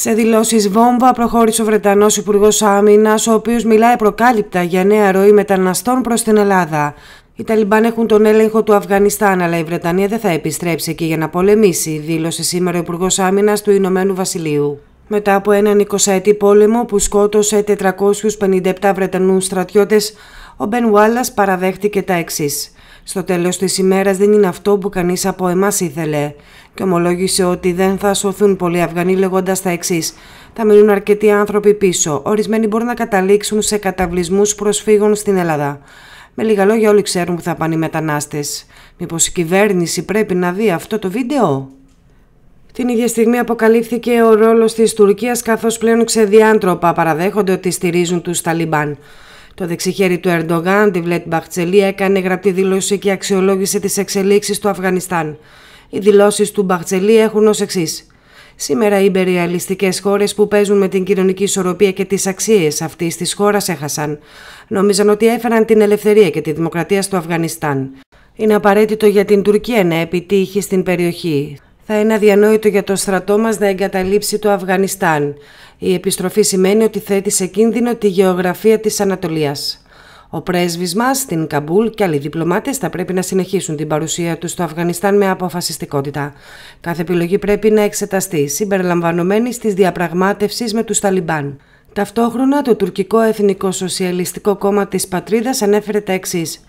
Σε δηλώσεις βόμβα προχώρησε ο Βρετανός Υπουργός Άμυνας, ο οποίος μιλάει προκάλυπτα για νέα ροή μεταναστών προς την Ελλάδα. Οι Ταλιμπάν έχουν τον έλεγχο του Αφγανιστάν, αλλά η Βρετανία δεν θα επιστρέψει εκεί για να πολεμήσει, δήλωσε σήμερα ο Υπουργός Άμυνας του Ηνωμένου Βασιλείου. Μετά από έναν 20ετή πόλεμο που σκότωσε 457 Βρετανούς στρατιώτες, ο Μπεν Wallace παραδέχτηκε τα εξής. Στο τέλος της ημέρας δεν είναι αυτό που κανείς από εμάς ήθελε και ομολόγησε ότι δεν θα σωθούν πολλοί Αφγανοί λέγοντας τα εξής. Θα μείνουν αρκετοί άνθρωποι πίσω. Ορισμένοι μπορούν να καταλήξουν σε καταβλισμούς προσφύγων στην Ελλάδα. Με λίγα λόγια όλοι ξέρουν που θα πάνε οι μετανάστες. Μήπως η κυβέρνηση πρέπει να δει αυτό το βίντεο. Την ίδια στιγμή αποκαλύφθηκε ο ρόλος της Τουρκίας καθώς πλέον ξεδιάντροπα παραδέχονται ότι στηρίζουν τους Ταλιμπάν. Το δεξιχέρι του Ερντογάν, τη Βλέτ Μπαχτσελή, έκανε γραπτή δήλωση και αξιολόγησε τις εξελίξεις του Αφγανιστάν. Οι δηλώσεις του Μπαχτσελή έχουν ως εξής. Σήμερα οι υπεριαλιστικές χώρες που παίζουν με την κοινωνική ισορροπία και τις αξίες αυτής της χώρας έχασαν. Νόμιζαν ότι έφεραν την ελευθερία και τη δημοκρατία στο Αφγανιστάν. Είναι απαραίτητο για την Τουρκία να επιτύχει στην περιοχή θα είναι αδιανόητο για το στρατό μας να εγκαταλείψει το Αφγανιστάν. Η επιστροφή σημαίνει ότι θέτει σε κίνδυνο τη γεωγραφία της Ανατολίας. Ο πρέσβης μας στην Καμπούλ και άλλοι διπλωμάτες θα πρέπει να συνεχίσουν την παρουσία τους στο Αφγανιστάν με αποφασιστικότητα. Κάθε επιλογή πρέπει να εξεταστεί, συμπεριλαμβανομένη της διαπραγμάτευσης με τους Ταλιμπάν. Ταυτόχρονα το τουρκικό Εθνικό Σοσιαλιστικό Κόμμα της Πατρίδας ανέφερε τα εξής.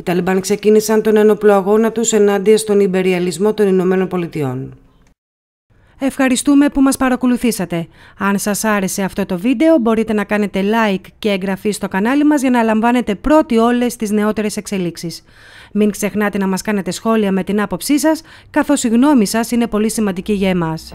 Οι Ταλιμπάν ξεκίνησαν τον ενόπλο αγώνα τους ενάντια στον υπεριαλισμό των Ηνωμένων Πολιτειών. Ευχαριστούμε που μας παρακολουθήσατε. Αν σας άρεσε αυτό το βίντεο μπορείτε να κάνετε like και εγγραφή στο κανάλι μας για να λαμβάνετε πρώτοι όλες τις νεότερες εξελίξεις. Μην ξεχνάτε να μας κάνετε σχόλια με την άποψή σας, καθώς η γνώμη σας είναι πολύ σημαντική για εμάς.